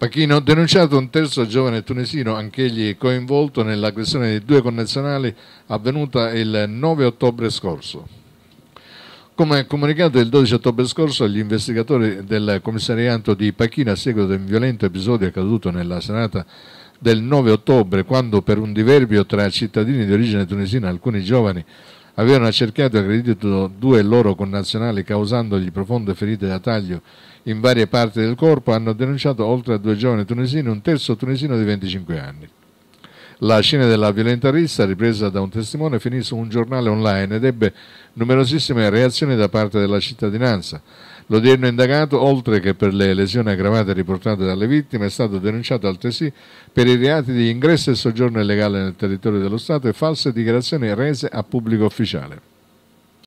Pachino denunciato un terzo giovane tunisino, anch'egli coinvolto nell'aggressione di due connazionali avvenuta il 9 ottobre scorso. Come comunicato il 12 ottobre scorso agli investigatori del commissariato di Pachino a seguito di un violento episodio accaduto nella serata del 9 ottobre, quando per un diverbio tra cittadini di origine tunisina alcuni giovani avevano accerchiato e aggredito due loro connazionali causandogli profonde ferite da taglio in varie parti del corpo, hanno denunciato oltre a due giovani tunisini un terzo tunisino di 25 anni. La scena della violenta rissa, ripresa da un testimone, finì su un giornale online ed ebbe numerosissime reazioni da parte della cittadinanza. L'odierno indagato, oltre che per le lesioni aggravate riportate dalle vittime, è stato denunciato altresì per i reati di ingresso e soggiorno illegale nel territorio dello Stato e false dichiarazioni rese a pubblico ufficiale.